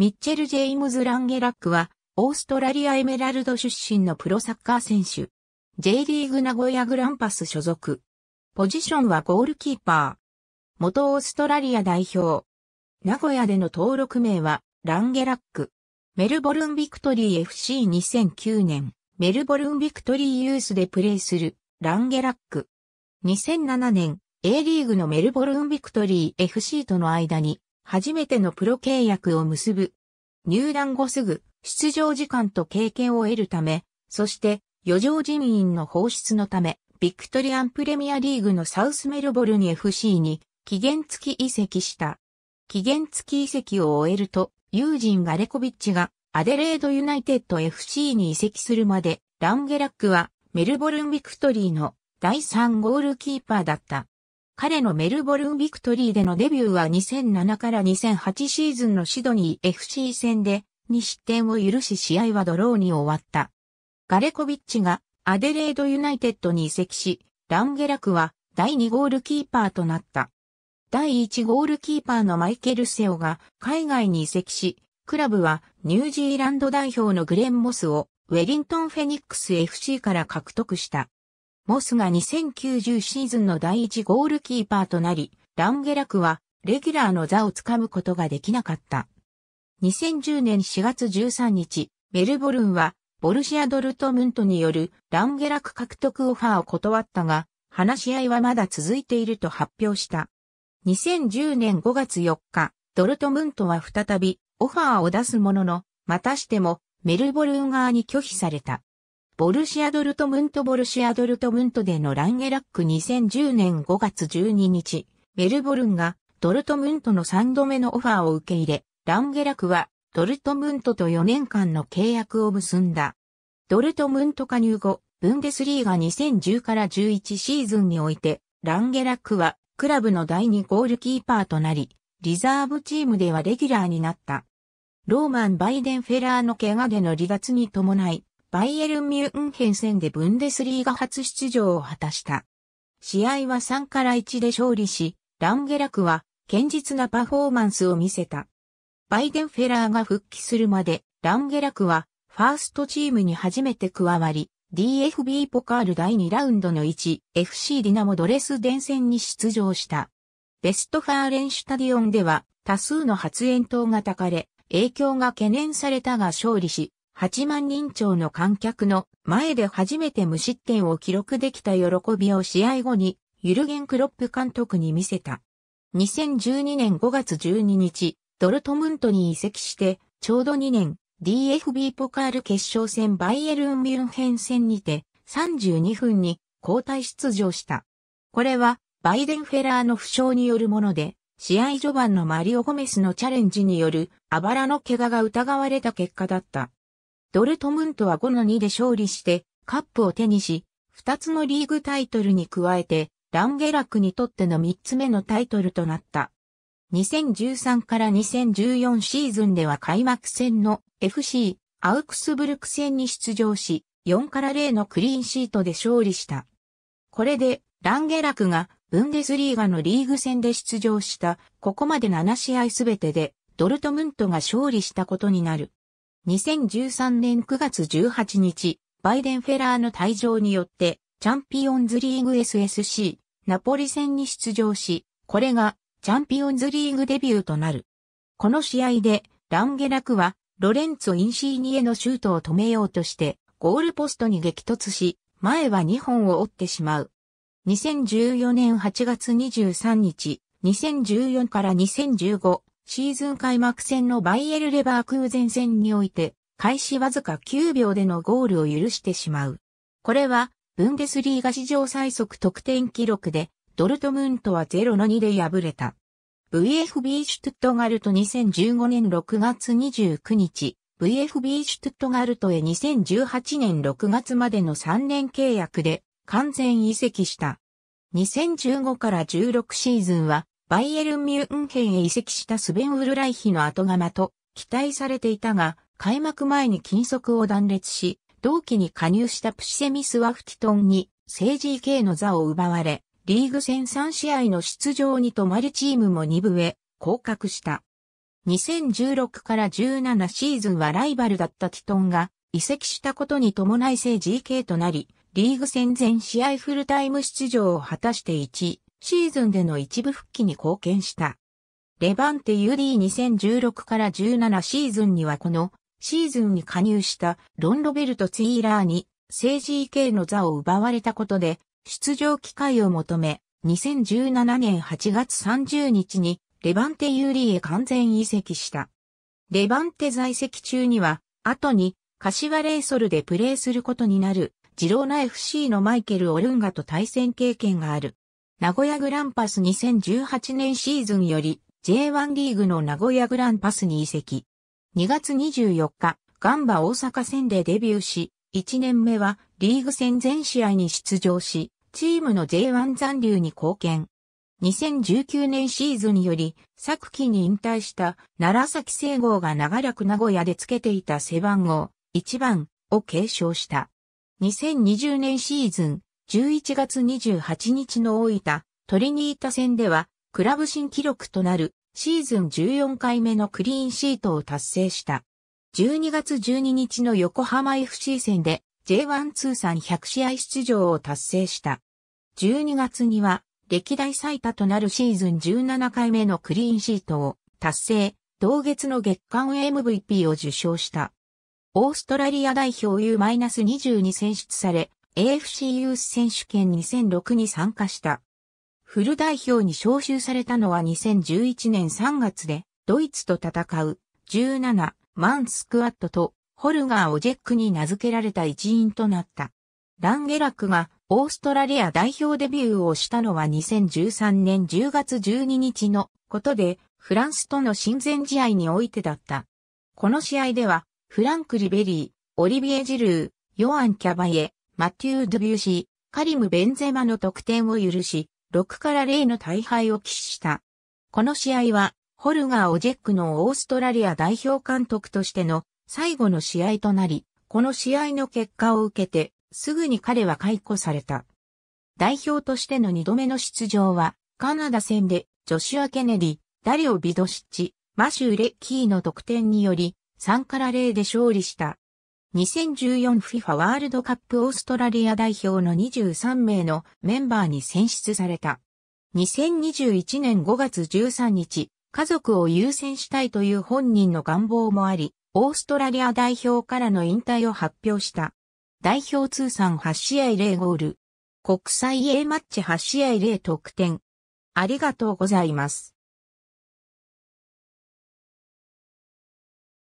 ミッチェル・ジェイムズ・ランゲラックは、オーストラリアエメラルド出身のプロサッカー選手。J リーグ名古屋グランパス所属。ポジションはゴールキーパー。元オーストラリア代表。名古屋での登録名は、ランゲラック。メルボルンビクトリー FC2009 年、メルボルンビクトリーユースでプレーする、ランゲラック。2007年、A リーグのメルボルンビクトリー FC との間に初めてのプロ契約を結ぶ。入団後すぐ、出場時間と経験を得るため、そして、余剰人員の放出のため、ビクトリアンプレミアリーグのサウスメルボルン FC に期限付き移籍した。期限付き移籍を終えると、友人ガレコビッチがアデレードユナイテッド FC に移籍するまで、ランゲラックはメルボルンビクトリーの第3ゴールキーパーだった。彼のメルボルンビクトリーでのデビューは2007から2008シーズンのシドニー FC 戦で2失点を許し試合はドローに終わった。ガレコビッチがアデレードユナイテッドに移籍し、ランゲラクは第2ゴールキーパーとなった。第1ゴールキーパーのマイケル・セオが海外に移籍し、クラブはニュージーランド代表のグレン・モスをウェリントン・フェニックス FC から獲得した。モスが2090シーズンの第一ゴールキーパーとなり、ランゲラクはレギュラーの座をつかむことができなかった。2010年4月13日、メルボルンはボルシア・ドルトムントによるランゲラク獲得オファーを断ったが、話し合いはまだ続いていると発表した。2010年5月4日、ドルトムントは再びオファーを出すものの、またしてもメルボルン側に拒否された。ボルシアドルトムントボルシアドルトムントでのランゲラック2010年5月12日、メルボルンがドルトムントの3度目のオファーを受け入れ、ランゲラックはドルトムントと4年間の契約を結んだ。ドルトムント加入後、ブンデスリーが2010から11シーズンにおいて、ランゲラックはクラブの第2ゴールキーパーとなり、リザーブチームではレギュラーになった。ローマン・バイデン・フェラーの怪我での離脱に伴い、バイエルン・ミュンヘン戦でブンデスリーが初出場を果たした。試合は3から1で勝利し、ランゲラクは堅実なパフォーマンスを見せた。バイデンフェラーが復帰するまで、ランゲラクはファーストチームに初めて加わり、DFB ポカール第2ラウンドの1、FC ディナモドレス伝線に出場した。ベストファーレンシュタディオンでは多数の発煙筒が焚かれ、影響が懸念されたが勝利し、8万人超の観客の前で初めて無失点を記録できた喜びを試合後にユルゲン・クロップ監督に見せた。2012年5月12日、ドルトムントに移籍して、ちょうど2年、DFB ポカール決勝戦バイエルン・ミュンヘン戦にて、32分に交代出場した。これは、バイデン・フェラーの負傷によるもので、試合序盤のマリオ・ゴメスのチャレンジによる、あばらの怪我が疑われた結果だった。ドルトムントは5の2で勝利してカップを手にし、2つのリーグタイトルに加えて、ランゲラクにとっての3つ目のタイトルとなった。2013から2014シーズンでは開幕戦の FC アウクスブルク戦に出場し、4から0のクリーンシートで勝利した。これで、ランゲラクがブンデスリーガのリーグ戦で出場した、ここまで7試合すべてで、ドルトムントが勝利したことになる。2013年9月18日、バイデン・フェラーの退場によって、チャンピオンズリーグ SSC、ナポリ戦に出場し、これが、チャンピオンズリーグデビューとなる。この試合で、ランゲラクは、ロレンツォ・インシーニへのシュートを止めようとして、ゴールポストに激突し、前は2本を折ってしまう。2014年8月23日、2014から2015、シーズン開幕戦のバイエルレバー空前戦において、開始わずか9秒でのゴールを許してしまう。これは、ブンデスリーガ史上最速得点記録で、ドルトムントは0の2で敗れた。VFB シュトゥットガルト2015年6月29日、VFB シュトゥットガルトへ2018年6月までの3年契約で完全移籍した。2015から16シーズンはバイエルン・ミュンヘンへ移籍したスベン・ウルライヒの後釜と期待されていたが、開幕前に金足を断裂し、同期に加入したプシセミス・ワフティトンに政治 k の座を奪われ、リーグ戦3試合の出場に止まるチームも2部へ降格した。2016から17シーズンはライバルだったティトンが移籍したことに伴い政治 k となり、リーグ戦全試合フルタイム出場を果たして1シーズンでの一部復帰に貢献した。レバンテ UD2016 から17シーズンにはこのシーズンに加入したロンロベルト・ツイーラーに政治意見の座を奪われたことで出場機会を求め2017年8月30日にレバンテ・ UD へ完全移籍した。レバンテ在籍中には後に柏レイソルでプレーすることになるジローナ FC のマイケル・オルンガと対戦経験がある。名古屋グランパス2018年シーズンより J1 リーグの名古屋グランパスに移籍。2月24日、ガンバ大阪戦でデビューし、1年目はリーグ戦全試合に出場し、チームの J1 残留に貢献。2019年シーズンより、昨季に引退した奈良崎聖郷が長らく名古屋でつけていた背番号1番を継承した。2020年シーズン、11月28日の大分、トリニータ戦では、クラブ新記録となるシーズン14回目のクリーンシートを達成した。12月12日の横浜 FC 戦で J1 通算100試合出場を達成した。12月には歴代最多となるシーズン17回目のクリーンシートを達成、同月の月間 MVP を受賞した。オーストラリア代表 U-22 選出され、AFC ユース選手権2006に参加した。フル代表に招集されたのは2011年3月で、ドイツと戦う17マンスクワットとホルガー・オジェックに名付けられた一員となった。ランゲラックがオーストラリア代表デビューをしたのは2013年10月12日のことで、フランスとの親善試合においてだった。この試合では、フランク・リベリー、オリビエ・ジルー、ヨアン・キャバイエ、マティュー・ドゥビューシー、カリム・ベンゼマの得点を許し、6から0の大敗を喫した。この試合は、ホルガー・オジェックのオーストラリア代表監督としての最後の試合となり、この試合の結果を受けて、すぐに彼は解雇された。代表としての2度目の出場は、カナダ戦で、ジョシュア・ケネディ、ダリオ・ビドシッチ、マシュー・レッキーの得点により、3から0で勝利した。2014FIFA ワールドカップオーストラリア代表の23名のメンバーに選出された。2021年5月13日、家族を優先したいという本人の願望もあり、オーストラリア代表からの引退を発表した。代表通算8試合0ゴール。国際 A マッチ8試合0得点。ありがとうございます。